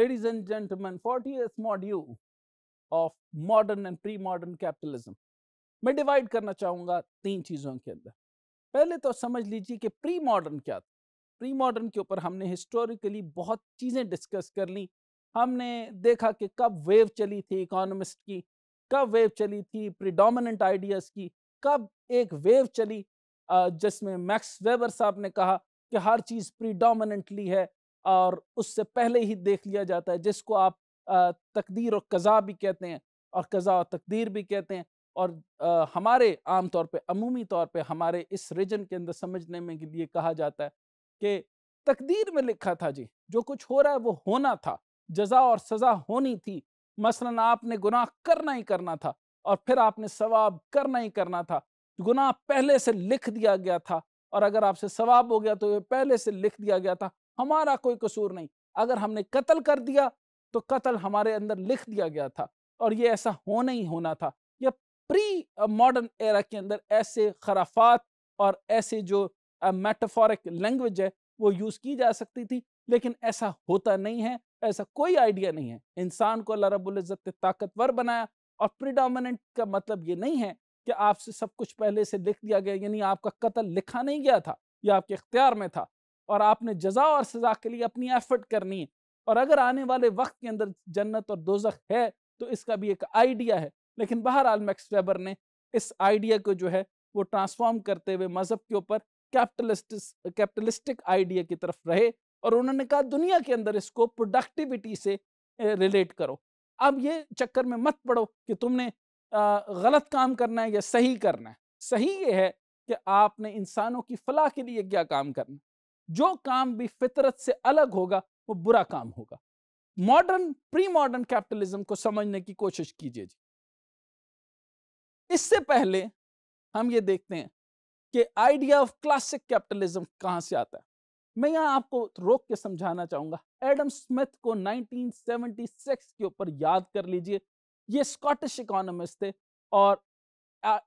Ladies and gentlemen, 40th module of modern and pre-modern capitalism. मैं divide करना चाहूँगा तीन चीज़ों के अंदर पहले तो समझ लीजिए कि प्री मॉडर्न क्या था प्री मॉडर्न के ऊपर हमने हिस्टोरिकली बहुत चीज़ें डिस्कस कर ली हमने देखा कि कब वेव चली थी इकोनॉमिस्ट की कब वेव चली थी प्रिडोमिनेंट आइडियाज़ की कब एक वेव चली जिसमें मैक्स वेबर साहब ने कहा कि हर चीज़ प्रिडोमिनेंटली है और उससे पहले ही देख लिया जाता है जिसको आप तकदीर और कज़ा भी कहते हैं और कज़ा और तकदीर भी कहते हैं और हमारे आम तौर पे अमूमी तौर पे हमारे इस रीजन के अंदर समझने में ये कहा जाता है कि तकदीर में लिखा था जी जो कुछ हो रहा है वो होना था जजा और सज़ा होनी थी मसलन आपने गुनाह करना ही करना था और फिर आपने सवाब करना ही करना था गुनाह पहले से लिख दिया गया था और अगर आपसे सवाब हो गया तो पहले से लिख दिया गया था हमारा कोई कसूर नहीं अगर हमने कत्ल कर दिया तो कत्ल हमारे अंदर लिख दिया गया था और ये ऐसा होना ही होना था यह प्री मॉडर्न एरा के अंदर ऐसे खराफात और ऐसे जो मेटाफोरिक लैंग्वेज है वो यूज़ की जा सकती थी लेकिन ऐसा होता नहीं है ऐसा कोई आइडिया नहीं है इंसान को अल्लाह रबुल्ज़त ने ताकतवर बनाया और प्रिडामिनेंट का मतलब ये नहीं है कि आपसे सब कुछ पहले से लिख दिया गया यानी आपका कत्ल लिखा नहीं गया था या आपके इख्तियार में था और आपने जजा और सज़ा के लिए अपनी एफर्ट करनी है और अगर आने वाले वक्त के अंदर जन्नत और दोजख है तो इसका भी एक आइडिया है लेकिन बहरहाल मैक्स वेबर ने इस आइडिया को जो है वो ट्रांसफॉर्म करते हुए मज़हब के ऊपर कैपिटलिस्ट कैपिटलिस्टिक आइडिया की तरफ रहे और उन्होंने कहा दुनिया के अंदर इसको प्रोडक्टिविटी से रिलेट करो अब ये चक्कर में मत पड़ो कि तुमने गलत काम करना है या सही करना है सही ये है कि आपने इंसानों की फलाह के लिए क्या काम करना जो काम भी फितरत से अलग होगा वो बुरा काम होगा मॉडर्न प्री मॉडर्न कैपिटलिज्म को समझने की कोशिश कीजिए जी इससे पहले हम ये देखते हैं कि आइडिया ऑफ क्लासिक कैपिटलिज्म कहाँ से आता है मैं यहाँ आपको रोक के समझाना चाहूंगा एडम स्मिथ को 1976 के ऊपर याद कर लीजिए ये स्कॉटिश इकोनॉमिस्ट थे और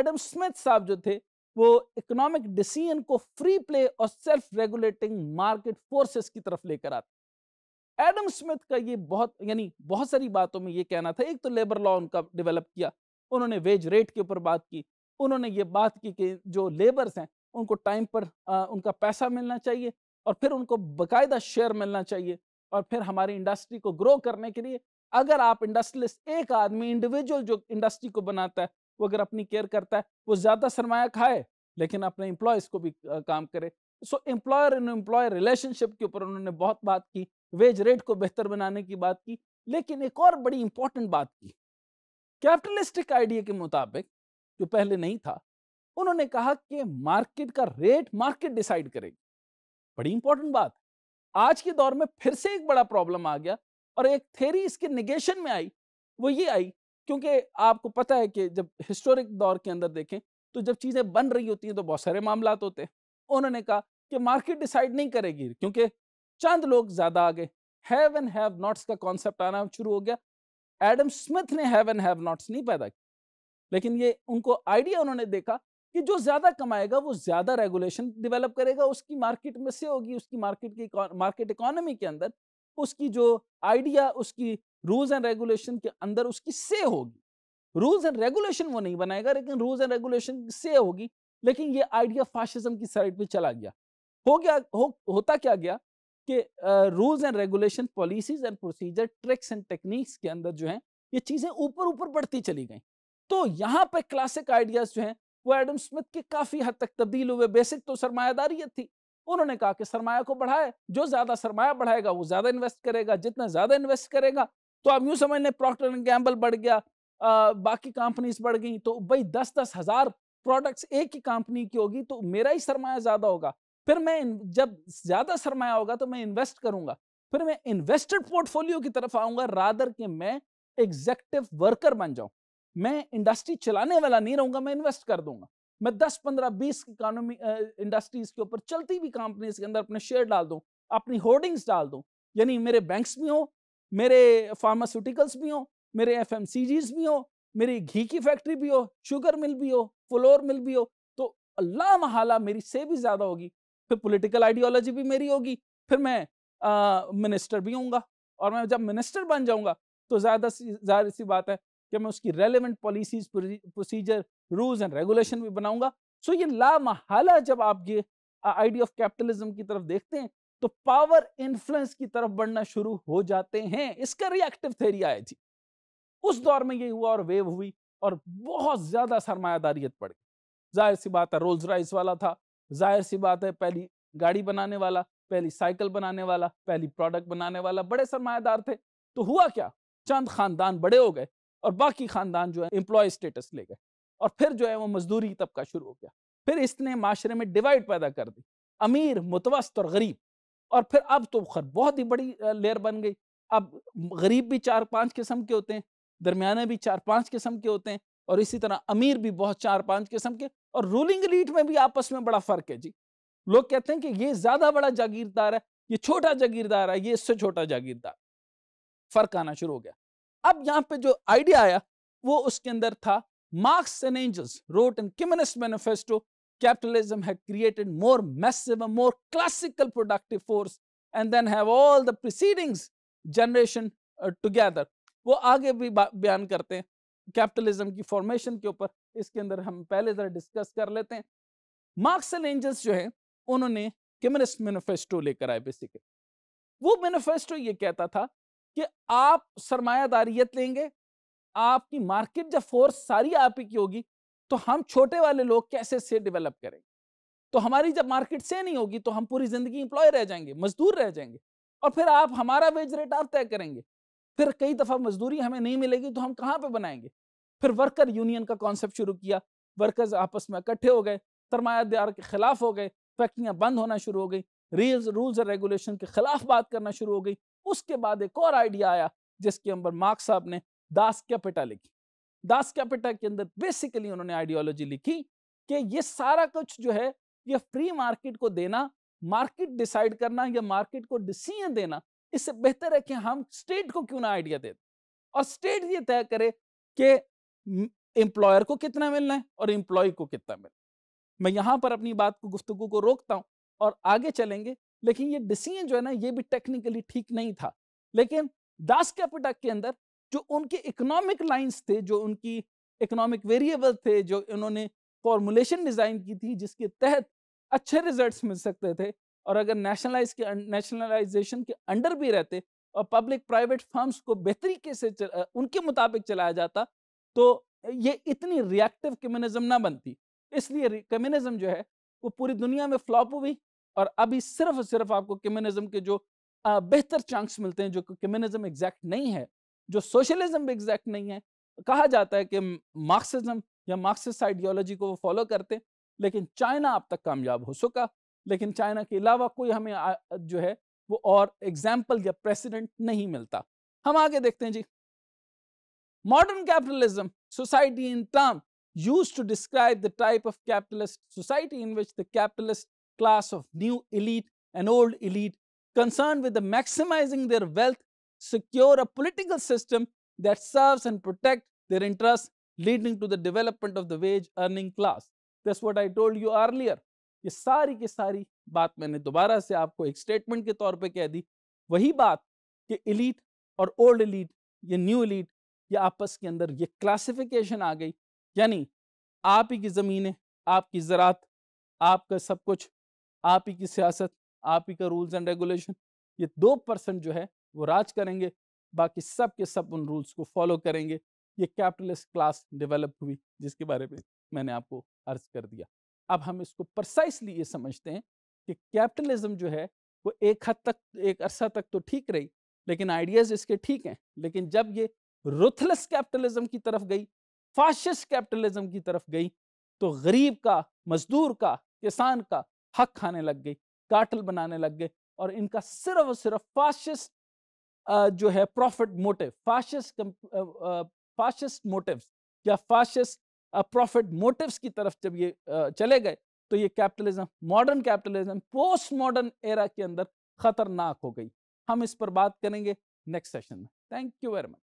एडम स्मिथ साहब जो थे वो इकोनॉमिक डिसीजन को फ्री प्ले और सेल्फ रेगुलेटिंग मार्केट फोर्सेस की तरफ लेकर आते एडम स्मिथ का ये बहुत यानी बहुत सारी बातों में ये कहना था एक तो लेबर लॉ उनका डेवलप किया उन्होंने वेज रेट के ऊपर बात की उन्होंने ये बात की कि जो लेबर्स हैं उनको टाइम पर आ, उनका पैसा मिलना चाहिए और फिर उनको बाकायदा शेयर मिलना चाहिए और फिर हमारी इंडस्ट्री को ग्रो करने के लिए अगर आप इंडस्ट्रियलिस्ट एक आदमी इंडिविजुअल जो इंडस्ट्री को बनाता है वो अगर अपनी केयर करता है वो ज़्यादा सरमाया खाए लेकिन अपने एम्प्लॉयज़ को भी काम करे so employer and employee relationship के ऊपर उन्होंने बहुत बात की वेज रेट को बेहतर बनाने की बात की लेकिन एक और बड़ी इंपॉर्टेंट बात की कैपिटलिस्टिक आइडिया के मुताबिक जो पहले नहीं था उन्होंने कहा कि मार्केट का रेट मार्केट डिसाइड करेगी बड़ी इंपॉर्टेंट बात आज के दौर में फिर से एक बड़ा प्रॉब्लम आ गया और एक थेरी इसके निगेशन में आई वो ये आई क्योंकि आपको पता है कि जब हिस्टोरिक दौर के अंदर देखें तो जब चीज़ें बन रही होती हैं तो बहुत सारे मामला होते हैं उन्होंने कहा कि मार्केट डिसाइड नहीं करेगी क्योंकि चंद लोग ज़्यादा आ गए हैव एंड हैव नॉट्स का कॉन्सेप्ट आना शुरू हो गया एडम स्मिथ ने हैव एंड हैव नॉट्स नहीं पैदा किया लेकिन ये उनको आइडिया उन्होंने देखा कि जो ज़्यादा कमाएगा वो ज़्यादा रेगुलेशन डेवलप करेगा उसकी मार्केट में से होगी उसकी मार्केट की मार्केट इकोनॉमी के अंदर उसकी जो आइडिया उसकी रूल्स एंड रेगुलेशन के अंदर उसकी से होगी रूल्स एंड रेगुलेशन वो नहीं बनाएगा लेकिन रूल्स एंड रेगुलेशन से होगी लेकिन ये आइडिया फासिज्म की साइड पे चला गया हो गया हो, होता क्या गया कि rules and regulation policies and procedure tricks and techniques के अंदर जो है ये चीजें ऊपर ऊपर बढ़ती चली गई तो यहाँ पे क्लासिक आइडियाज जो हैं वो एडम स्मिथ के काफी हद तक तब्दील हुए बेसिक तो सरमायादारियत थी उन्होंने कहा कि सरमाया को बढ़ाए जो ज्यादा सरमाया बढ़ाएगा वो ज्यादा इन्वेस्ट करेगा जितना ज्यादा इन्वेस्ट करेगा तो आप यूं समझ लें प्रॉक्टर एंड गैम्बल बढ़ गया आ, बाकी कंपनीज बढ़ गई तो भाई दस दस हजार प्रोडक्ट्स एक ही कंपनी की होगी तो मेरा ही सरमाया ज़्यादा होगा फिर मैं जब ज़्यादा सरमाया होगा तो मैं इन्वेस्ट करूंगा फिर मैं इन्वेस्टेड पोर्टफोलियो की तरफ आऊंगा रादर के मैं एग्जेक्टिव वर्कर बन जाऊं मैं इंडस्ट्री चलाने वाला नहीं रहूंगा मैं इन्वेस्ट कर दूंगा मैं दस पंद्रह बीस इकोनॉमी इंडस्ट्रीज के ऊपर चलती हुई कंपनीज के अंदर अपने शेयर डाल दूं अपनी होर्डिंग्स डाल दूं यानी मेरे बैंक्स भी हों मेरे फार्मास्यूटिकल्स भी हों मेरे एफ भी हों मेरी घी की फैक्ट्री भी हो शुगर मिल भी हो फ्लोर मिल भी हो तो अल्लाह महाला मेरी से भी ज़्यादा होगी फिर पॉलिटिकल आइडियोलॉजी भी मेरी होगी फिर मैं मिनिस्टर भी हूँगा और मैं जब मिनिस्टर बन जाऊँगा तो ज़्यादा ज़ाहिर सी बात है कि मैं उसकी relevant policies procedure rules and regulation भी बनाऊँगा सो ये महाला जब आप ये आइडिया ऑफ कैपिटलिज्म की तरफ देखते हैं तो पावर इन्फ्लुएंस की तरफ बढ़ना शुरू हो जाते हैं इसका रिएक्टिव थेरी आई थी उस दौर में ये हुआ और वेव हुई और बहुत ज्यादा सरमायादारियत पड़ गई जाहिर सी बात है रोल्स राइस वाला था जाहिर सी बात है पहली गाड़ी बनाने वाला पहली साइकिल बनाने वाला पहली प्रोडक्ट बनाने वाला बड़े सरमायादार थे तो हुआ क्या चंद खानदान बड़े हो गए और बाकी खानदान जो है एम्प्लॉय स्टेटस ले गए और फिर जो है वो मजदूरी तबका शुरू हो गया फिर इसने माशरे में डिवाइड पैदा कर दी अमीर मुतवस्त और गरीब और फिर अब तो खैर बहुत ही बड़ी लेयर बन गई अब गरीब भी चार पांच किस्म के होते हैं दरमियाने भी चार पांच किस्म के होते हैं और इसी तरह अमीर भी बहुत चार पांच किस्म के और रूलिंग लीड में भी आपस में बड़ा फर्क है जी लोग कहते हैं कि ये ज्यादा बड़ा जागीरदार है ये छोटा जागीरदार है ये इससे छोटा जागीरदार फर्क आना शुरू हो गया अब यहाँ पे जो आइडिया आया वो उसके अंदर था Marx and Engels wrote in communist manifesto capitalism had created more massive and more classical productive force and then have all the precedings generation uh, together वो आगे भी बयान करते हैं कैपिटलिज्म की फॉर्मेशन के ऊपर इसके अंदर हम पहले जरा डिस्कस कर लेते हैं मार्क्स एंड एंजल्स जो है उन्होंने कम्युनिस्ट मैनिफेस्टो लेकर आए बेसिकली वो मैनिफेस्टो ये कहता था कि आप सरमायादारियत लेंगे आपकी मार्केट जब फोर्स सारी आप ही की होगी तो हम छोटे वाले लोग कैसे से डेवलप करेंगे तो हमारी जब मार्केट से नहीं होगी तो हम पूरी जिंदगी इंप्लॉय रह जाएंगे मजदूर रह जाएंगे और फिर आप हमारा वेज रेट आप तय करेंगे फिर कई दफ़ा मजदूरी हमें नहीं मिलेगी तो हम कहाँ पे बनाएंगे फिर वर्कर यूनियन का कॉन्सेप्ट शुरू किया वर्कर्स आपस में इकट्ठे हो गए सरमायादार के खिलाफ हो गए फैक्ट्रियाँ बंद होना शुरू हो गई रील्स रूल्स और रेगुलेशन के खिलाफ बात करना शुरू हो गई उसके बाद एक और आइडिया आया जिसके अंबर मार्क्स साहब ने दास कैपिटा लिखी दास कैपिटा के अंदर बेसिकली उन्होंने आइडियोलॉजी लिखी कि ये सारा कुछ जो है ये फ्री मार्केट को देना मार्केट डिसाइड करना या मार्केट को डिसीजन देना इससे बेहतर है कि हम स्टेट को क्यों ना आइडिया दे और स्टेट ये तय करे कि एम्प्लॉयर को कितना मिलना है और एम्प्लॉय को कितना मिलना मैं यहाँ पर अपनी बात को गुफ्तगु को रोकता हूँ और आगे चलेंगे लेकिन ये डिसीजन जो है ना ये भी टेक्निकली ठीक नहीं था लेकिन दास कैपिटा के अंदर जो उनके इकोनॉमिक लाइंस थे जो उनकी इकोनॉमिक वेरिएबल थे जो इन्होंने फॉर्मुलेशन डिज़ाइन की थी जिसके तहत अच्छे रिजल्ट्स मिल सकते थे और अगर नेशनलाइज के नेशनलाइजेशन के अंडर भी रहते और पब्लिक प्राइवेट फर्म्स को बेहतरीके से चल, उनके मुताबिक चलाया जाता तो ये इतनी रिएक्टिव कम्युनिज्म ना बनती इसलिए कम्युनिज्म जो है वो पूरी दुनिया में फ्लॉप हुई और अभी सिर्फ और सिर्फ आपको कम्युनिज्म के जो बेहतर चांस मिलते हैं जो कम्युनिज्म एग्जैक्ट नहीं है जो सोशलिज्म भी एग्जैक्ट नहीं है कहा जाता है कि मार्क्सिज्म या मार्क्सिस्ट आइडियोलॉजी को वो फॉलो करते लेकिन चाइना अब तक कामयाब हो सका लेकिन चाइना के अलावा कोई हमें जो है वो और एग्जाम्पल या प्रेसिडेंट नहीं मिलता हम आगे देखते हैं जी modern capitalism society in term use to describe the type of capitalist society in which the capitalist class of new elite and old elite concern with maximising their wealth secure a political system that serves and protect their interests, leading to the development of the wage earning class. That's what I told you earlier. ये sari की सारी बात मैंने दोबारा से आपको एक statement के तौर पे कह दी वही बात कि इलीट और ओल्ड इलीट ये न्यू इलीट ये आपस के अंदर ये क्लासिफिकेशन आ गई यानी आप ही की ज़मीनें आपकी ज़रात आपका सब sab kuch aap hi ki siyasat aap hi ka rules and regulation ye 2% jo hai वो राज करेंगे बाकी सब के सब उन रूल्स को फॉलो करेंगे ये कैपिटलिस्ट क्लास डेवलप हुई जिसके बारे में मैंने आपको अर्ज कर दिया अब हम इसको प्रसाइसली ये समझते हैं कि कैपिटलिज्म जो है वो एक हद तक एक अरसा तक तो ठीक रही लेकिन आइडियाज इसके ठीक हैं लेकिन जब ये रुथलेस कैपिटलिज्म की तरफ गई फाशिस कैपिटलिज्म की तरफ गई तो गरीब का मजदूर का किसान का हक खाने लग गई काटल बनाने लग गए और इनका सिर्फ और सिर्फ फाशिस्ट जो है profit motive fascist fascist motives या फाशिस्ट प्रॉफिट मोटिव्स की तरफ जब ये चले गए तो ये capitalism modern capitalism post modern era के अंदर खतरनाक हो गई हम इस पर बात करेंगे नेक्स्ट सेशन में थैंक यू वेरी मच